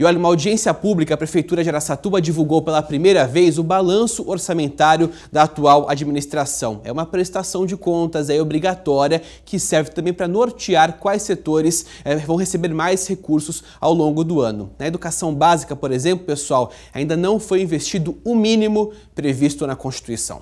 E olha, uma audiência pública, a Prefeitura de Aracatuba divulgou pela primeira vez o balanço orçamentário da atual administração. É uma prestação de contas é obrigatória que serve também para nortear quais setores é, vão receber mais recursos ao longo do ano. Na educação básica, por exemplo, pessoal, ainda não foi investido o mínimo previsto na Constituição.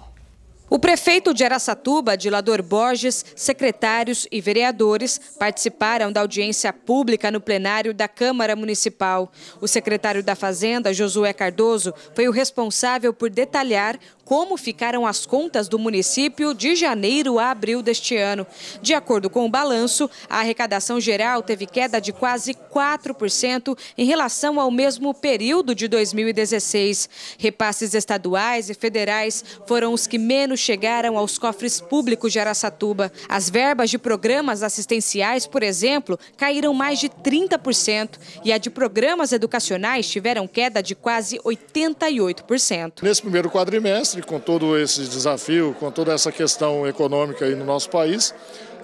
O prefeito de Araçatuba, Dilador Borges, secretários e vereadores participaram da audiência pública no plenário da Câmara Municipal. O secretário da Fazenda, Josué Cardoso, foi o responsável por detalhar como ficaram as contas do município de janeiro a abril deste ano. De acordo com o balanço, a arrecadação geral teve queda de quase 4% em relação ao mesmo período de 2016. Repasses estaduais e federais foram os que menos chegaram aos cofres públicos de Araçatuba. As verbas de programas assistenciais, por exemplo, caíram mais de 30% e a de programas educacionais tiveram queda de quase 88%. Nesse primeiro quadrimestre, com todo esse desafio, com toda essa questão econômica aí no nosso país,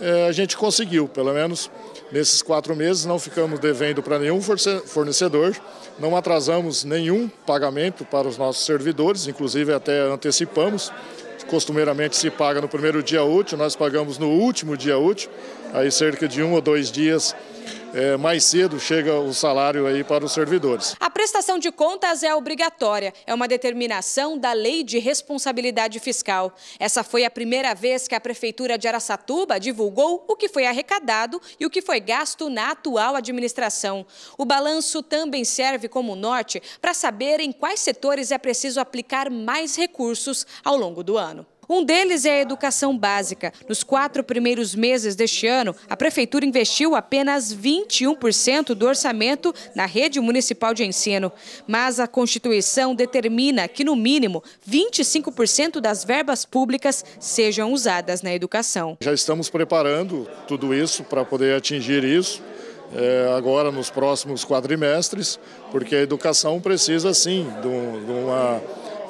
eh, a gente conseguiu, pelo menos nesses quatro meses, não ficamos devendo para nenhum fornecedor, não atrasamos nenhum pagamento para os nossos servidores, inclusive até antecipamos costumeiramente se paga no primeiro dia útil, nós pagamos no último dia útil, aí cerca de um ou dois dias é, mais cedo chega o salário aí para os servidores. A prestação de contas é obrigatória, é uma determinação da Lei de Responsabilidade Fiscal. Essa foi a primeira vez que a Prefeitura de Araçatuba divulgou o que foi arrecadado e o que foi gasto na atual administração. O balanço também serve como norte para saber em quais setores é preciso aplicar mais recursos ao longo do ano. Um deles é a educação básica. Nos quatro primeiros meses deste ano, a Prefeitura investiu apenas 21% do orçamento na rede municipal de ensino. Mas a Constituição determina que, no mínimo, 25% das verbas públicas sejam usadas na educação. Já estamos preparando tudo isso para poder atingir isso. É, agora nos próximos quadrimestres, porque a educação precisa sim de uma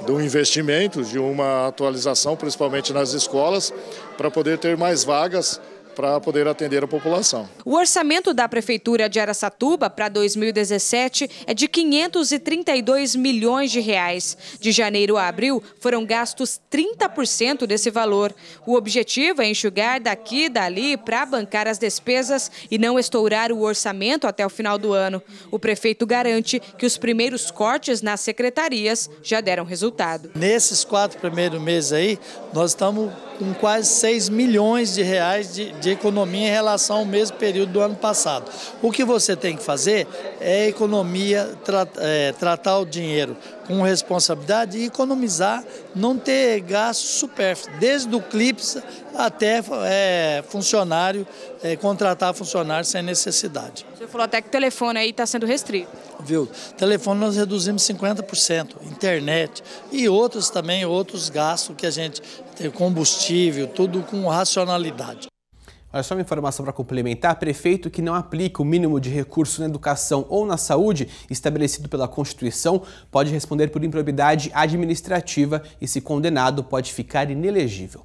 do investimento, de uma atualização, principalmente nas escolas, para poder ter mais vagas para poder atender a população. O orçamento da Prefeitura de Aracatuba para 2017 é de 532 milhões de reais. De janeiro a abril, foram gastos 30% desse valor. O objetivo é enxugar daqui e dali para bancar as despesas e não estourar o orçamento até o final do ano. O prefeito garante que os primeiros cortes nas secretarias já deram resultado. Nesses quatro primeiros meses aí, nós estamos com quase 6 milhões de reais de, de, economia em relação ao mesmo período do ano passado. O que você tem que fazer é economia, tra, é, tratar o dinheiro com responsabilidade e economizar, não ter gasto supérfluo, desde o CLIPS até é, funcionário, é, contratar funcionário sem necessidade. Você falou até que o telefone aí está sendo restrito viu? Telefone nós reduzimos 50%, internet e outros também, outros gastos que a gente tem, combustível, tudo com racionalidade. Olha só uma informação para complementar. Prefeito que não aplica o mínimo de recurso na educação ou na saúde estabelecido pela Constituição pode responder por improbidade administrativa e, se condenado, pode ficar inelegível.